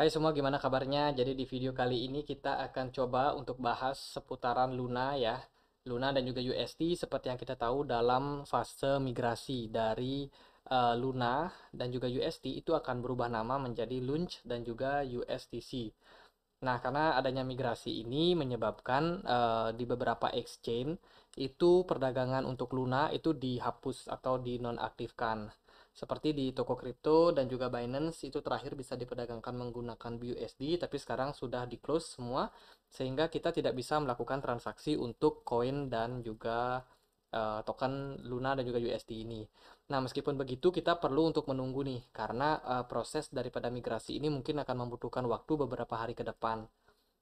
Hai semua, gimana kabarnya? Jadi di video kali ini kita akan coba untuk bahas seputaran Luna ya. Luna dan juga USD seperti yang kita tahu dalam fase migrasi dari uh, Luna dan juga USD itu akan berubah nama menjadi Lunch dan juga USDC. Nah, karena adanya migrasi ini menyebabkan uh, di beberapa exchange itu perdagangan untuk Luna itu dihapus atau dinonaktifkan seperti di toko kripto dan juga Binance itu terakhir bisa diperdagangkan menggunakan BUSD tapi sekarang sudah di close semua sehingga kita tidak bisa melakukan transaksi untuk koin dan juga uh, token Luna dan juga USD ini. Nah, meskipun begitu kita perlu untuk menunggu nih karena uh, proses daripada migrasi ini mungkin akan membutuhkan waktu beberapa hari ke depan.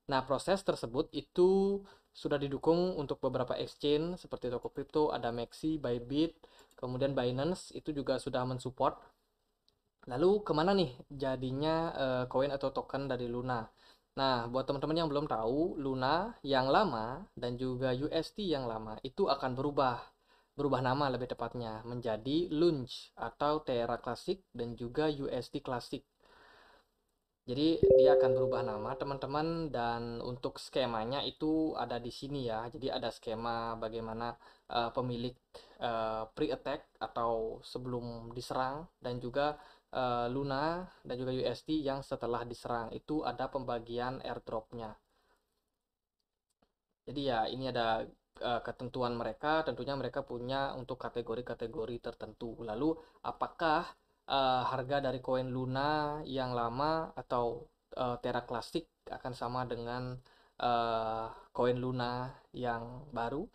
Nah, proses tersebut itu sudah didukung untuk beberapa exchange seperti toko crypto ada Maxi, Bybit, kemudian Binance itu juga sudah mensupport. Lalu kemana nih jadinya eh, koin uh, atau token dari Luna? Nah, buat teman-teman yang belum tahu, Luna yang lama dan juga UST yang lama itu akan berubah berubah nama lebih tepatnya menjadi Lunch atau Terra Classic dan juga USD Classic. Jadi dia akan berubah nama teman-teman dan untuk skemanya itu ada di sini ya. Jadi ada skema bagaimana uh, pemilik uh, pre-attack atau sebelum diserang dan juga uh, Luna dan juga USD yang setelah diserang itu ada pembagian airdropnya. Jadi ya ini ada uh, ketentuan mereka. Tentunya mereka punya untuk kategori-kategori tertentu. Lalu apakah uh, harga dari koin Luna yang lama atau uh, Terra Classic akan sama dengan eh, koin uh, Luna yang baru.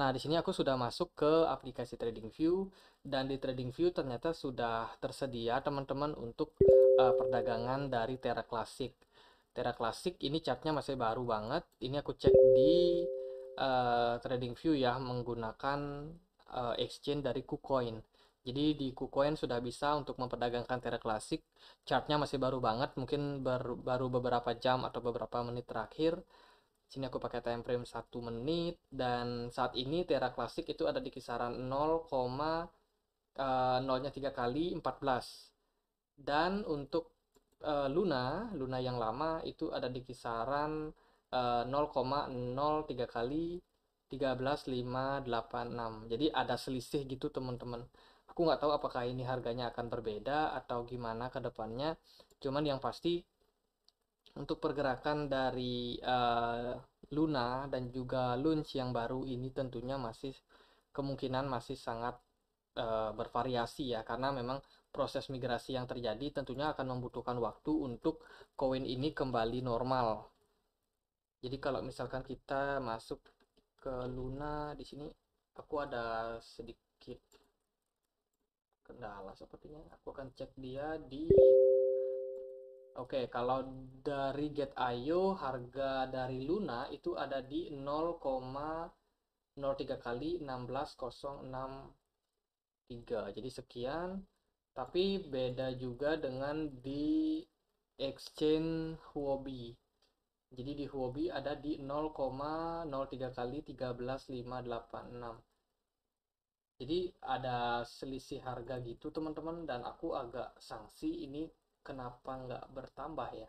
Nah, di sini aku sudah masuk ke aplikasi TradingView dan di TradingView ternyata sudah tersedia teman-teman untuk uh, perdagangan dari Terra Classic. Terra Classic ini chartnya masih baru banget. Ini aku cek di uh, TradingView ya menggunakan uh, exchange dari KuCoin. Jadi di KuCoin sudah bisa untuk memperdagangkan Terra Classic. Chartnya masih baru banget, mungkin baru, baru beberapa jam atau beberapa menit terakhir. Sini aku pakai time frame 1 menit dan saat ini Terra Classic itu ada di kisaran 0, uh, 0-nya 3 kali 14. Dan untuk uh, Luna, Luna yang lama itu ada di kisaran uh, eh, 0,03 kali 13586. Jadi ada selisih gitu teman-teman aku nggak tahu apakah ini harganya akan berbeda atau gimana ke depannya cuman yang pasti untuk pergerakan dari uh, Luna dan juga Lunch yang baru ini tentunya masih kemungkinan masih sangat uh, bervariasi ya karena memang proses migrasi yang terjadi tentunya akan membutuhkan waktu untuk koin ini kembali normal jadi kalau misalkan kita masuk ke Luna di sini aku ada sedikit kendala sepertinya aku akan cek dia di Oke, okay, kalau dari get GetIO harga dari Luna itu ada di 0,03 kali 16063. Jadi sekian. Tapi beda juga dengan di exchange Huobi. Jadi di Huobi ada di 0,03 kali 13586 jadi ada selisih harga gitu teman-teman dan aku agak sanksi ini kenapa nggak bertambah ya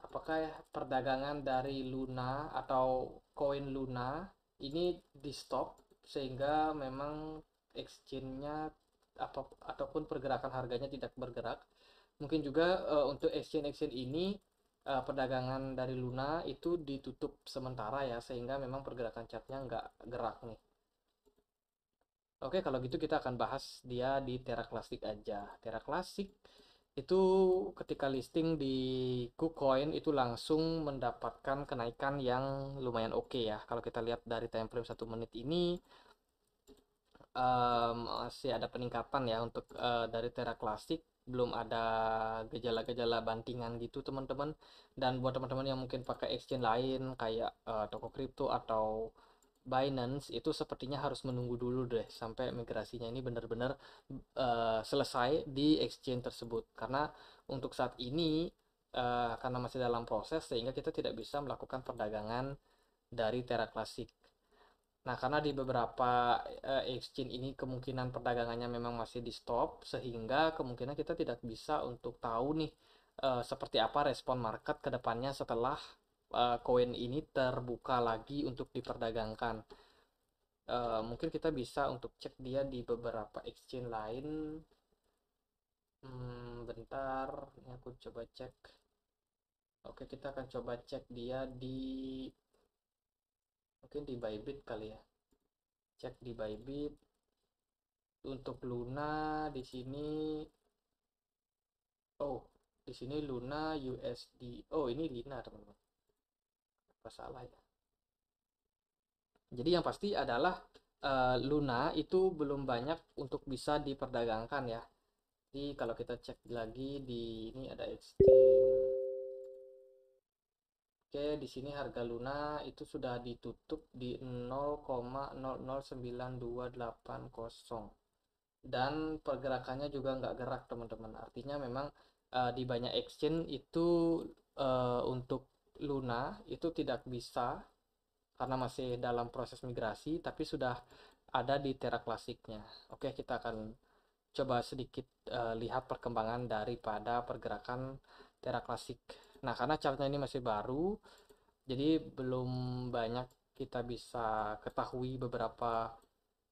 apakah perdagangan dari Luna atau koin Luna ini di stop sehingga memang exchange-nya atau ataupun pergerakan harganya tidak bergerak. Mungkin juga uh, untuk exchange-exchange ini uh, perdagangan dari Luna itu ditutup sementara ya sehingga memang pergerakan chartnya nggak gerak nih. Oke, kalau gitu kita akan bahas dia di Terra Classic aja. Terra Classic itu ketika listing di KuCoin itu langsung mendapatkan kenaikan yang lumayan oke okay ya. Kalau kita lihat dari time frame 1 menit ini um, masih ada peningkatan ya untuk uh, dari Terra Classic belum ada gejala-gejala bantingan gitu teman-teman dan buat teman-teman yang mungkin pakai exchange lain kayak uh, toko kripto atau Binance itu sepertinya harus menunggu dulu deh sampai migrasinya ini benar-benar uh, selesai di exchange tersebut karena untuk saat ini uh, karena masih dalam proses sehingga kita tidak bisa melakukan perdagangan dari Terra Classic. Nah, karena di beberapa uh, exchange ini kemungkinan perdagangannya memang masih di stop sehingga kemungkinan kita tidak bisa untuk tahu nih uh, seperti apa respon market ke depannya setelah Eh, koin uh, ini terbuka lagi untuk diperdagangkan. Uh, mungkin kita bisa untuk cek dia di beberapa exchange lain. Hmm, bentar, ini aku coba cek. Oke, kita akan coba cek dia di mungkin di Bybit kali ya. Cek di Bybit. Untuk Luna di sini Oh, di sini Luna USD. Oh, ini Lina, teman-teman masalahnya jadi yang pasti adalah e, Luna itu belum banyak untuk bisa diperdagangkan ya jadi kalau kita cek lagi di ini ada exchange Oke, di sini harga Luna itu sudah ditutup di 0,009280 dan pergerakannya juga nggak gerak teman-teman. Artinya memang uh, di banyak exchange itu uh, untuk Luna itu tidak bisa karena masih dalam proses migrasi tapi sudah ada di Terra klasiknya. Oke, kita akan coba sedikit uh, lihat perkembangan daripada pergerakan Terra klasik. Nah, karena chartnya ini masih baru, jadi belum banyak kita bisa ketahui beberapa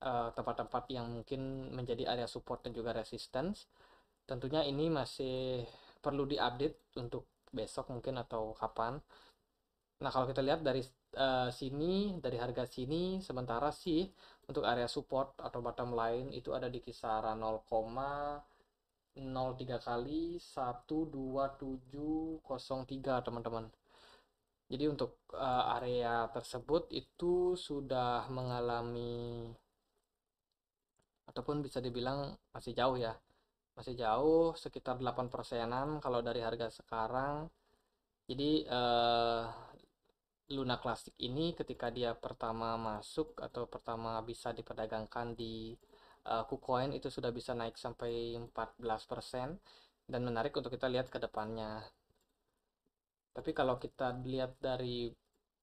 eh, tempat-tempat uh, yang mungkin menjadi area support dan juga resistance. Tentunya ini masih perlu diupdate untuk besok mungkin atau kapan. Nah, kalau kita lihat dari uh, sini, dari harga sini, sementara sih untuk area support atau bottom line itu ada di kisaran 0,03 kali 12703 teman-teman. Jadi untuk uh, area tersebut itu sudah mengalami ataupun bisa dibilang masih jauh ya masih jauh sekitar 8 persenan kalau dari harga sekarang jadi eh, Luna Classic ini ketika dia pertama masuk atau pertama bisa diperdagangkan di uh, KuCoin itu sudah bisa naik sampai 14% dan menarik untuk kita lihat ke depannya. Tapi kalau kita lihat dari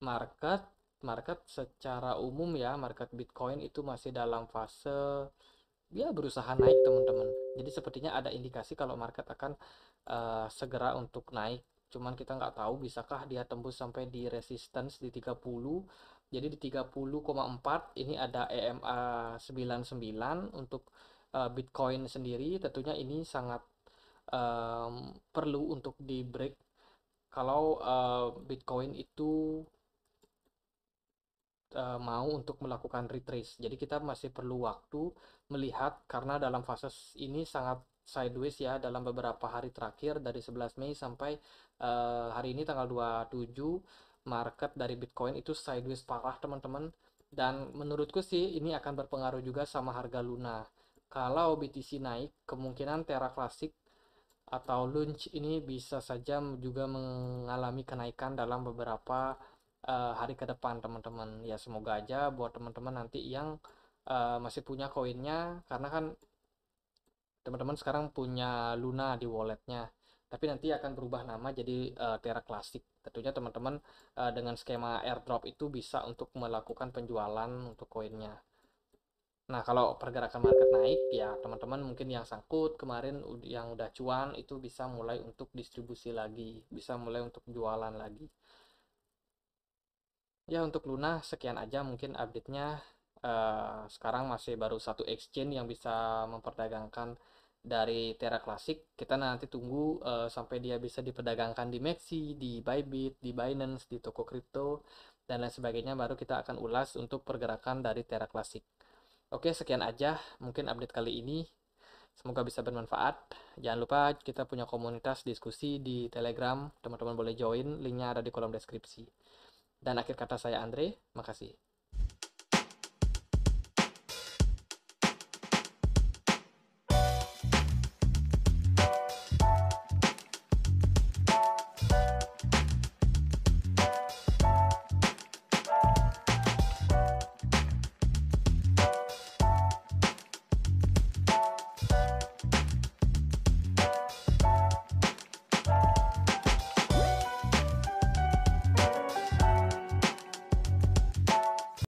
market, market secara umum ya, market Bitcoin itu masih dalam fase dia berusaha naik teman-teman jadi sepertinya ada indikasi kalau market akan uh, segera untuk naik cuman kita nggak tahu bisakah dia tembus sampai di resistance di 30 jadi di 30,4 ini ada e EMA 99 untuk uh, Bitcoin sendiri tentunya ini sangat um, perlu untuk di break kalau uh, Bitcoin itu uh, mau untuk melakukan retrace. Jadi kita masih perlu waktu melihat karena dalam fase ini sangat sideways ya dalam beberapa hari terakhir dari 11 Mei sampai uh, hari ini tanggal 27 market dari Bitcoin itu sideways parah teman-teman dan menurutku sih ini akan berpengaruh juga sama harga Luna. Kalau BTC naik, kemungkinan Terra Classic atau Launch ini bisa saja juga mengalami kenaikan dalam beberapa uh, hari ke depan teman-teman ya semoga aja buat teman-teman nanti yang uh, masih punya koinnya karena kan teman-teman sekarang punya Luna di walletnya tapi nanti akan berubah nama jadi uh, Terra Classic tentunya teman-teman uh, dengan skema airdrop itu bisa untuk melakukan penjualan untuk koinnya Nah, kalau pergerakan market naik, ya teman-teman mungkin yang sangkut kemarin yang udah cuan itu bisa mulai untuk distribusi lagi, bisa mulai untuk jualan lagi ya untuk Luna sekian aja mungkin update-nya uh, sekarang masih baru satu exchange yang bisa memperdagangkan dari Terra Classic kita nanti tunggu uh, sampai dia bisa diperdagangkan di Maxi, di Bybit, di Binance, di toko kripto dan lain sebagainya baru kita akan ulas untuk pergerakan dari Terra Classic. Oke, sekian aja mungkin update kali ini. Semoga bisa bermanfaat. Jangan lupa kita punya komunitas diskusi di Telegram, teman-teman boleh join, linknya ada di kolom deskripsi. Dan akhir kata saya Andre, makasih.